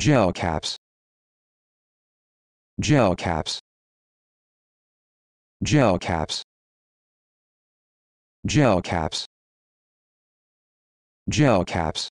Gel caps. Gel caps. Gel caps. Gel caps. Gel caps.